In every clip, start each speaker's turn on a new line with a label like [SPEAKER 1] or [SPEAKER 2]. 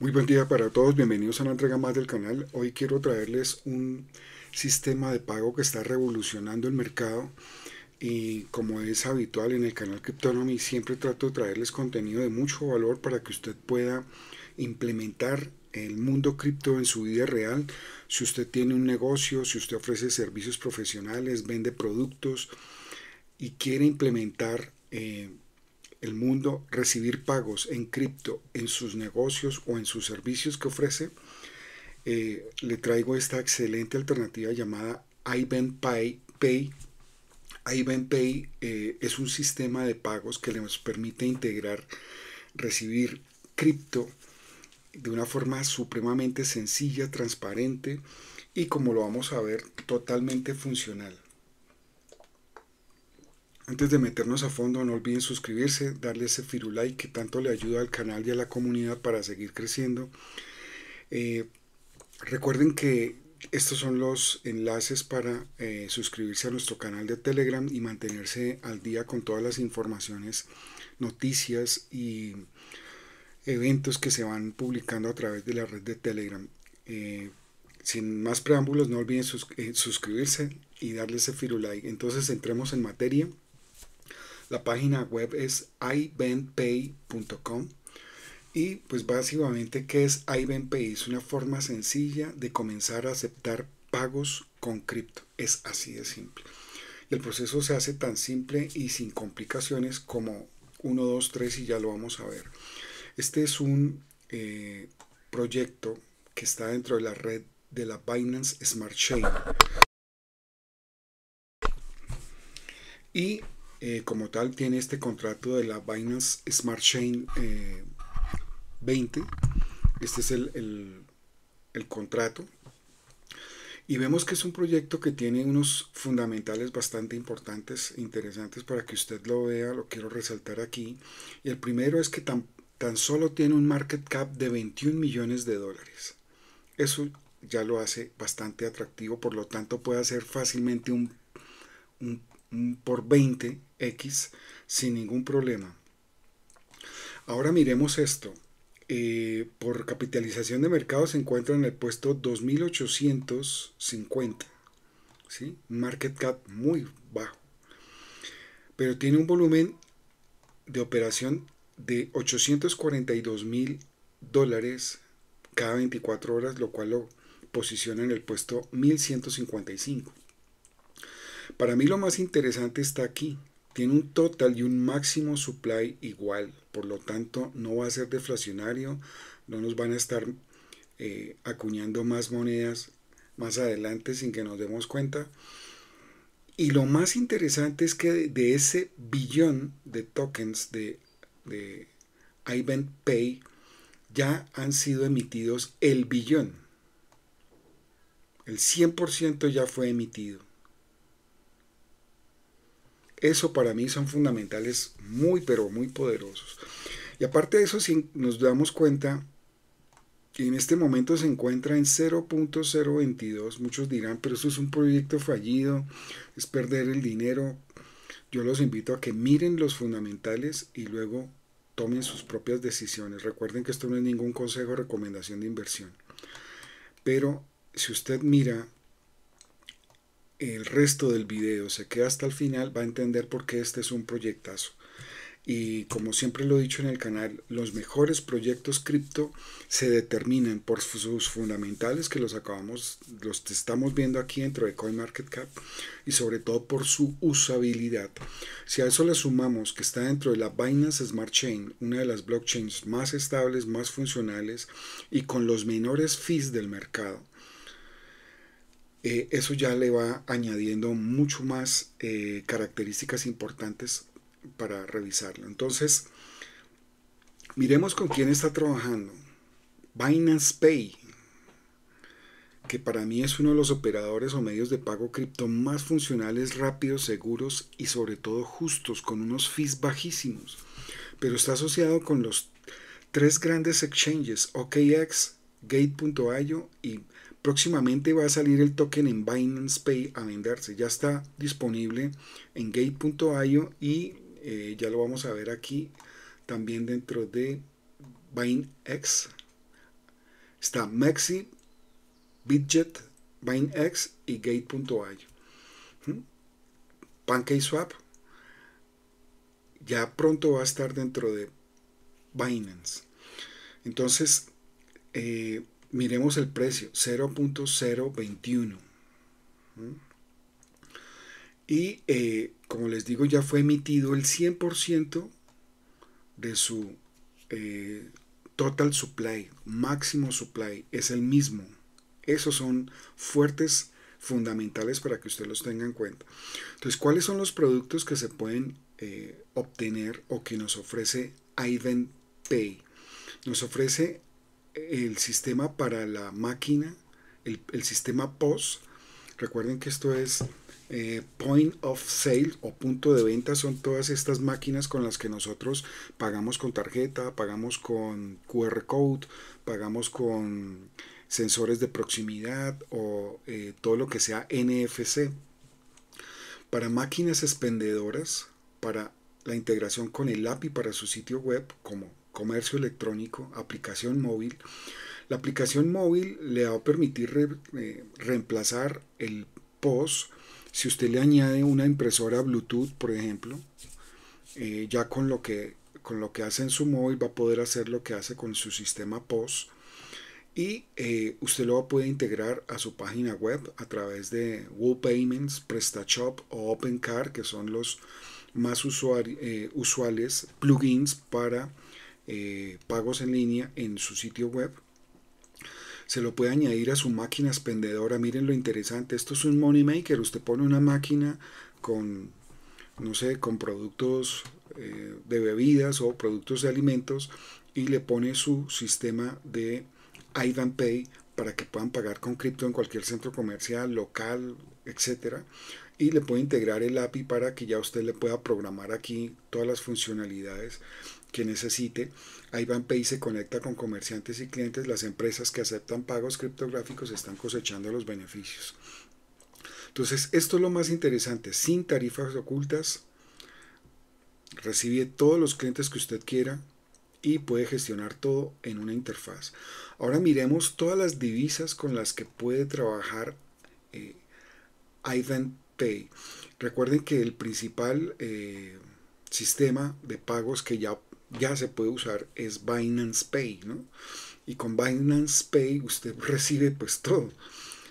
[SPEAKER 1] Muy buen día para todos, bienvenidos a la entrega más del canal. Hoy quiero traerles un sistema de pago que está revolucionando el mercado y como es habitual en el canal Cryptonomy siempre trato de traerles contenido de mucho valor para que usted pueda implementar el mundo cripto en su vida real. Si usted tiene un negocio, si usted ofrece servicios profesionales, vende productos y quiere implementar... Eh, el mundo recibir pagos en cripto en sus negocios o en sus servicios que ofrece, eh, le traigo esta excelente alternativa llamada IBAN Pay. Pay eh, es un sistema de pagos que les permite integrar, recibir cripto de una forma supremamente sencilla, transparente y como lo vamos a ver, totalmente funcional. Antes de meternos a fondo, no olviden suscribirse, darle ese firulike que tanto le ayuda al canal y a la comunidad para seguir creciendo. Eh, recuerden que estos son los enlaces para eh, suscribirse a nuestro canal de Telegram y mantenerse al día con todas las informaciones, noticias y eventos que se van publicando a través de la red de Telegram. Eh, sin más preámbulos, no olviden suscribirse y darle ese firulike. Entonces entremos en materia. La página web es ibenpay.com. Y pues básicamente, ¿qué es iBenpay? Es una forma sencilla de comenzar a aceptar pagos con cripto. Es así de simple. Y el proceso se hace tan simple y sin complicaciones como 1, 2, 3 y ya lo vamos a ver. Este es un eh, proyecto que está dentro de la red de la Binance Smart Chain. Y eh, como tal tiene este contrato de la Binance Smart Chain 20. Eh, este es el, contrato. Y vemos que es un proyecto que tiene unos fundamentales bastante importantes, interesantes para que usted lo vea, lo quiero resaltar aquí. Y el primero es que tan, solo tiene un market cap de 21 millones de dólares. Eso ya lo hace bastante atractivo, por lo tanto puede hacer fácilmente un por 20 X sin ningún problema. Ahora miremos esto. Eh, por capitalización de mercado se encuentra en el puesto 2850. ¿sí? Market cap muy bajo. Pero tiene un volumen de operación de 842 mil dólares cada 24 horas, lo cual lo posiciona en el puesto 1155. Para mí lo más interesante está aquí, tiene un total y un máximo supply igual, por lo tanto no va a ser deflacionario, no nos van a estar eh, acuñando más monedas más adelante sin que nos demos cuenta. Y lo más interesante es que de ese billón de tokens de, de Pay ya han sido emitidos el billón. El 100% ya fue emitido. Eso para mí son fundamentales muy, pero muy poderosos. Y aparte de eso, si nos damos cuenta, que en este momento se encuentra en 0.022. Muchos dirán, pero eso es un proyecto fallido, es perder el dinero. Yo los invito a que miren los fundamentales y luego tomen sus propias decisiones. Recuerden que esto no es ningún consejo o recomendación de inversión. Pero si usted mira el resto del video, se queda hasta el final, va a entender por qué este es un proyectazo. Y como siempre lo he dicho en el canal, los mejores proyectos cripto se determinan por sus fundamentales que los acabamos, los estamos viendo aquí dentro de CoinMarketCap y sobre todo por su usabilidad. Si a eso le sumamos que está dentro de la Binance Smart Chain, una de las blockchains más estables, más funcionales y con los menores fees del mercado eh, eso ya le va añadiendo mucho más eh, características importantes para revisarlo. Entonces, miremos con quién está trabajando. Binance Pay, que para mí es uno de los operadores o medios de pago cripto más funcionales, rápidos, seguros y sobre todo justos, con unos fees bajísimos. Pero está asociado con los tres grandes exchanges, OKX, Gate.io y Próximamente va a salir el token en Binance Pay a venderse. Ya está disponible en gate.io y eh, ya lo vamos a ver aquí también dentro de Binance. Está Maxi, bidget Binance y gate.io. ¿Mm? PancakeSwap ya pronto va a estar dentro de Binance. Entonces, eh, Miremos el precio, 0.021. Y eh, como les digo, ya fue emitido el 100% de su eh, total supply, máximo supply, es el mismo. Esos son fuertes fundamentales para que usted los tenga en cuenta. Entonces, ¿cuáles son los productos que se pueden eh, obtener o que nos ofrece Ivan Pay? Nos ofrece el sistema para la máquina, el, sistema POS. Recuerden que esto es eh, point of sale o punto de venta son todas estas máquinas con las que nosotros pagamos con tarjeta, pagamos con QR code, pagamos con sensores de proximidad o eh, todo lo que sea NFC. Para máquinas expendedoras, para la integración con el API para su sitio web como comercio electrónico, aplicación móvil. La aplicación móvil le va a permitir eh, reemplazar el POS si usted le añade una impresora Bluetooth, por ejemplo, eh, ya con lo, que, con lo que hace en su móvil va a poder hacer lo que hace con su sistema POS y eh, usted lo puede integrar a su página web a través de WooPayments, PrestaShop o OpenCart que son los más usuales plugins para eh, pagos en línea en su sitio web. Se lo puede añadir a su máquina expendedora. Miren lo interesante. Esto es un money maker. Usted pone una máquina con, no sé, con productos eh, de bebidas o productos de alimentos y le pone su sistema de IvanPay Pay para que puedan pagar con cripto en cualquier centro comercial, local, etcétera y le puede integrar el API para que ya usted le pueda programar aquí todas las funcionalidades que necesite. Pay se conecta con comerciantes y clientes. Las empresas que aceptan pagos criptográficos están cosechando los beneficios. Entonces, esto es lo más interesante. Sin tarifas ocultas, recibe todos los clientes que usted quiera y puede gestionar todo en una interfaz. Ahora miremos todas las divisas con las que puede trabajar eh, Pay. Recuerden que el principal eh, sistema de pagos que ya, ya se puede usar es Binance Pay, ¿no? Y con Binance Pay usted recibe pues todo.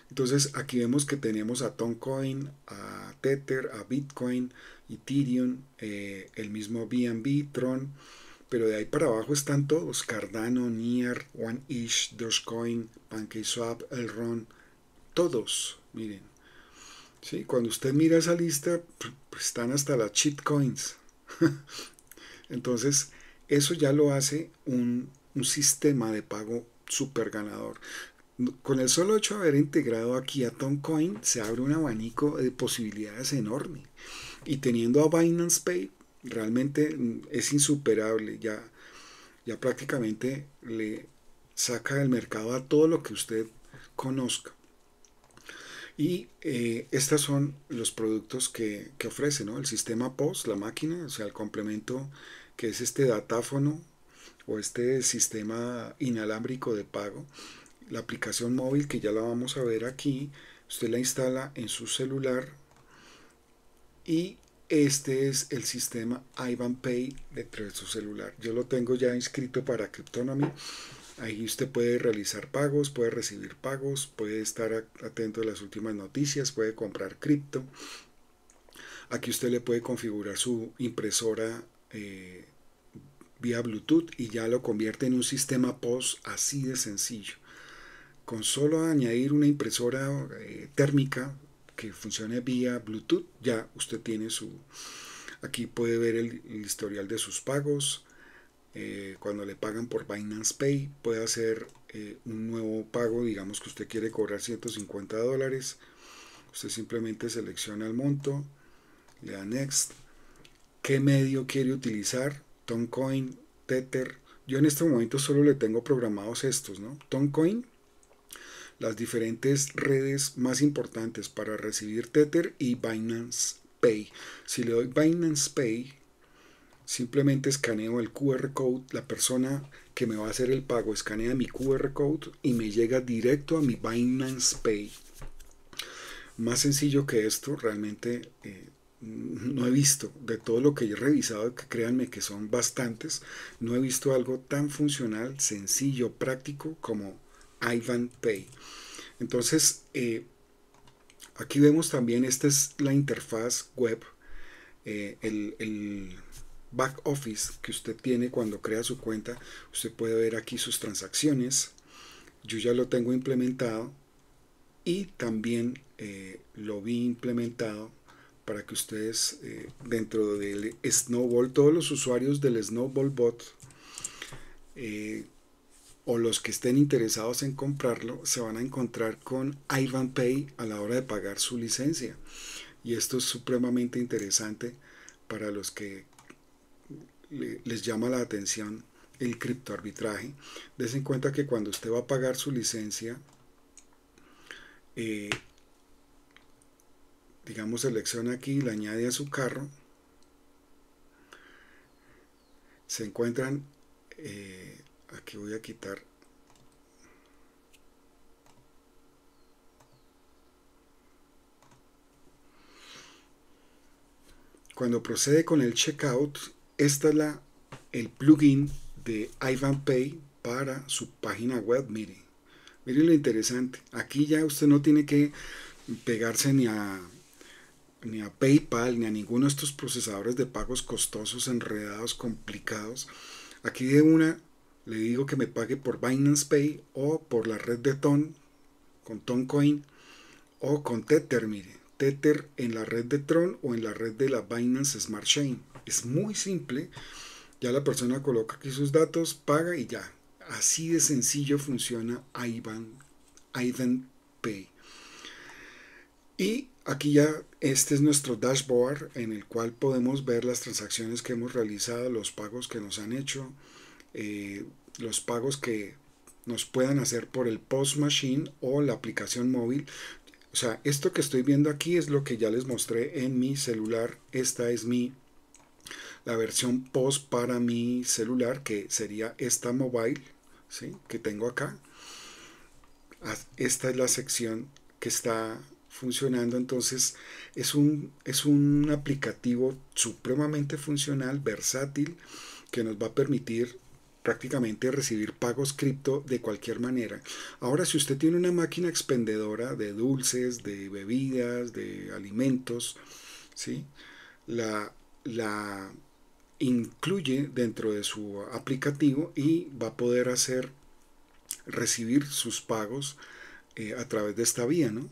[SPEAKER 1] Entonces aquí vemos que tenemos a Toncoin, a Tether, a Bitcoin, Ethereum, eh, el mismo BNB, Tron, pero de ahí para abajo están todos, Cardano, Near, OneIsh, Dogecoin, PancakeSwap, Elrond, todos, miren. Sí, cuando usted mira esa lista, pues están hasta las cheat coins. Entonces, eso ya lo hace un, sistema de pago súper ganador. Con el solo hecho de haber integrado aquí a Tomcoin, se abre un abanico de posibilidades enorme. Y teniendo a Binance Pay, realmente mm, es insuperable. Ya, ya prácticamente le saca del mercado a todo lo que usted conozca. Y eh, estos son los productos que, que ofrece, El sistema POS, la máquina, o sea, el complemento que es este datáfono o este sistema inalámbrico de pago. La aplicación móvil que ya la vamos a ver aquí, usted la instala en su celular y este es el sistema IBAN Pay de su celular. Yo lo tengo ya inscrito para Cryptonomy Ahí usted puede realizar pagos, puede recibir pagos, puede estar atento a las últimas noticias, puede comprar cripto. Aquí usted le puede configurar su impresora eh, vía Bluetooth y ya lo convierte en un sistema POS así de sencillo. Con solo añadir una impresora eh, térmica que funcione vía Bluetooth, ya usted tiene su... Aquí puede ver el historial de sus pagos, eh, cuando le pagan por Binance Pay, puede hacer eh, un nuevo pago, digamos que usted quiere cobrar 150 dólares, usted simplemente selecciona el monto, le da Next, qué medio quiere utilizar, Toncoin, Tether, yo en este momento solo le tengo programados estos, ¿no? Toncoin, las diferentes redes más importantes para recibir Tether y Binance Pay. Si le doy Binance Pay, Simplemente escaneo el QR code, la persona que me va a hacer el pago escanea mi QR code y me llega directo a mi Binance Pay. Más sencillo que esto, realmente eh, no he visto de todo lo que he revisado, que créanme que son bastantes, no he visto algo tan funcional, sencillo, práctico como Ivan Pay. Entonces, eh, aquí vemos también, esta es la interfaz web, eh, el back office que usted tiene cuando crea su cuenta. Usted puede ver aquí sus transacciones. Yo ya lo tengo implementado y también eh, lo vi implementado para que ustedes eh, dentro del Snowball, todos los usuarios del Snowball Bot eh, o los que estén interesados en comprarlo se van a encontrar con Ivan Pay a la hora de pagar su licencia. Y esto es supremamente interesante para los que les llama la atención el criptoarbitraje. arbitraje en cuenta que cuando usted va a pagar su licencia, eh, digamos, selecciona aquí y le añade a su carro, se encuentran, eh, aquí voy a quitar Cuando procede con el checkout, esta es la, el plugin de Ivan Pay para su página web. Miren, miren lo interesante. Aquí ya usted no tiene que pegarse ni a ni a PayPal, ni a ninguno de estos procesadores de pagos costosos, enredados, complicados. Aquí de una le digo que me pague por Binance Pay o por la red de Ton con Toncoin o con Tether, mire, Tether en la red de Tron o en la red de la Binance Smart Chain. Es muy simple. Ya la persona coloca aquí sus datos, paga y ya. Así de sencillo funciona IBAN, IBAN Pay. Y aquí ya este es nuestro dashboard en el cual podemos ver las transacciones que hemos realizado, los pagos que nos han hecho, eh, los pagos que nos puedan hacer por el post machine o la aplicación móvil. O sea, esto que estoy viendo aquí es lo que ya les mostré en mi celular. Esta es mi la versión post para mi celular, que sería esta mobile, ¿sí? que tengo acá. Esta es la sección que está funcionando. Entonces es un, es un aplicativo supremamente funcional, versátil, que nos va a permitir prácticamente recibir pagos cripto de cualquier manera. Ahora, si usted tiene una máquina expendedora de dulces, de bebidas, de alimentos, ¿sí? la, la incluye dentro de su aplicativo y va a poder hacer recibir sus pagos eh, a través de esta vía, ¿no?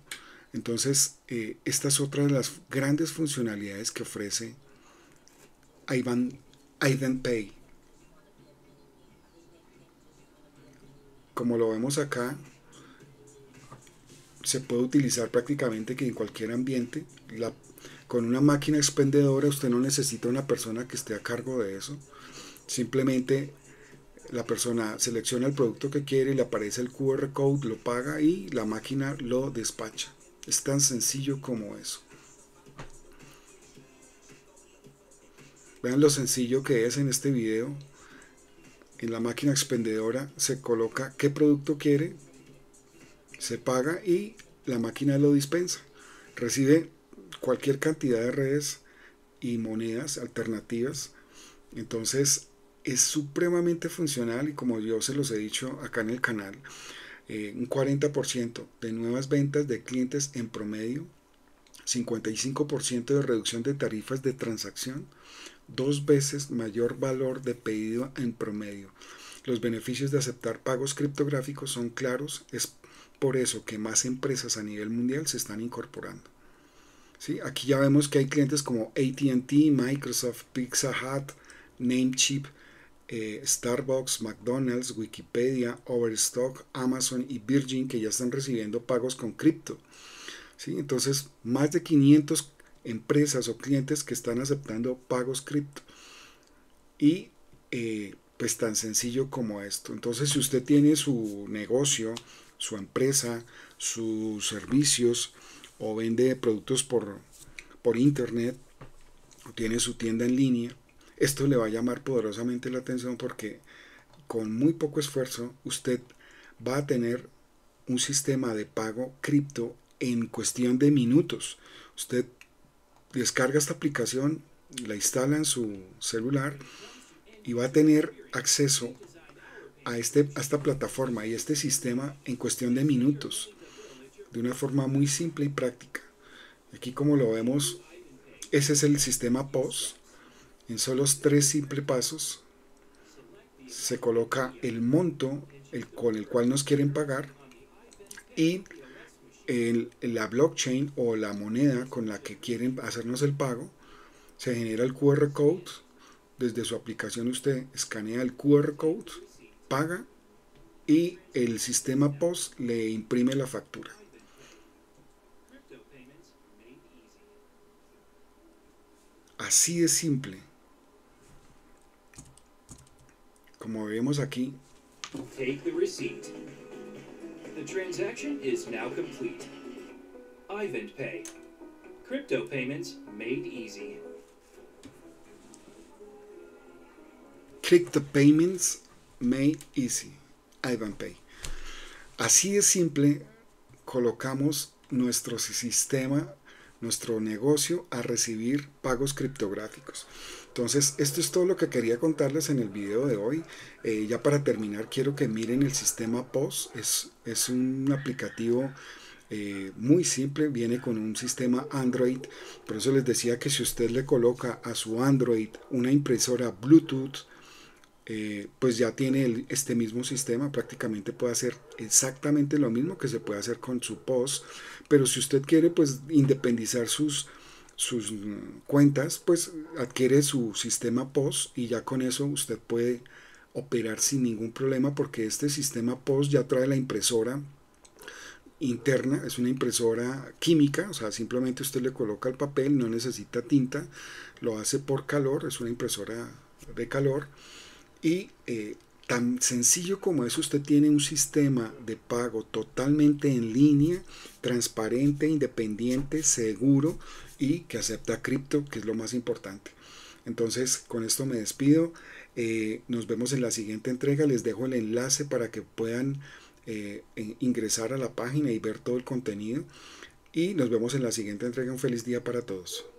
[SPEAKER 1] Entonces, eh, esta es otra de las grandes funcionalidades que ofrece Ivan, Ivan Pay. Como lo vemos acá, se puede utilizar prácticamente que en cualquier ambiente. La con una máquina expendedora usted no necesita una persona que esté a cargo de eso. Simplemente la persona selecciona el producto que quiere, le aparece el QR code, lo paga y la máquina lo despacha. Es tan sencillo como eso. Vean lo sencillo que es en este video. En la máquina expendedora se coloca qué producto quiere, se paga y la máquina lo dispensa. Recibe cualquier cantidad de redes y monedas alternativas. Entonces es supremamente funcional y como yo se los he dicho acá en el canal, eh, un 40% de nuevas ventas de clientes en promedio, 55% de reducción de tarifas de transacción, dos veces mayor valor de pedido en promedio. Los beneficios de aceptar pagos criptográficos son claros, es por eso que más empresas a nivel mundial se están incorporando. Aquí ya vemos que hay clientes como ATT, Microsoft, Pizza Hut, Namecheap, eh, Starbucks, McDonald's, Wikipedia, Overstock, Amazon y Virgin que ya están recibiendo pagos con cripto. Entonces, más de 500 empresas o clientes que están aceptando pagos cripto. Y eh, pues tan sencillo como esto. Entonces, si usted tiene su negocio, su empresa, sus servicios, o vende productos por, por internet o tiene su tienda en línea, esto le va a llamar poderosamente la atención porque con muy poco esfuerzo usted va a tener un sistema de pago cripto en cuestión de minutos. Usted descarga esta aplicación, la instala en su celular y va a tener acceso a, este, a esta plataforma y este sistema en cuestión de minutos de una forma muy simple y práctica. Aquí como lo vemos, ese es el sistema POS. En solo tres simples pasos se coloca el monto con el cual nos quieren pagar y la blockchain o la moneda con la que quieren hacernos el pago. Se genera el QR code. Desde su aplicación usted escanea el QR code, paga y el sistema POS le imprime la factura. Así de simple. Como vemos aquí. Take the receipt. The transaction is now complete. Ivent Crypto payments made easy. Click the payments made easy. Ivan Así de simple colocamos nuestro sistema nuestro negocio a recibir pagos criptográficos. Entonces, esto es todo lo que quería contarles en el video de hoy. Eh, ya para terminar, quiero que miren el sistema POS. Es, es un aplicativo eh, muy simple, viene con un sistema Android. Por eso les decía que si usted le coloca a su Android una impresora Bluetooth, eh, pues ya tiene este mismo sistema, prácticamente puede hacer exactamente lo mismo que se puede hacer con su post, pero si usted quiere pues independizar sus, sus mm, cuentas, pues adquiere su sistema POS y ya con eso usted puede operar sin ningún problema porque este sistema POS ya trae la impresora interna, es una impresora química, o sea, simplemente usted le coloca el papel, no necesita tinta, lo hace por calor, es una impresora de calor y eh, tan sencillo como eso, usted tiene un sistema de pago totalmente en línea, transparente, independiente, seguro y que acepta cripto, que es lo más importante. Entonces, con esto me despido. Eh, nos vemos en la siguiente entrega. Les dejo el enlace para que puedan eh, ingresar a la página y ver todo el contenido. Y nos vemos en la siguiente entrega. Un feliz día para todos.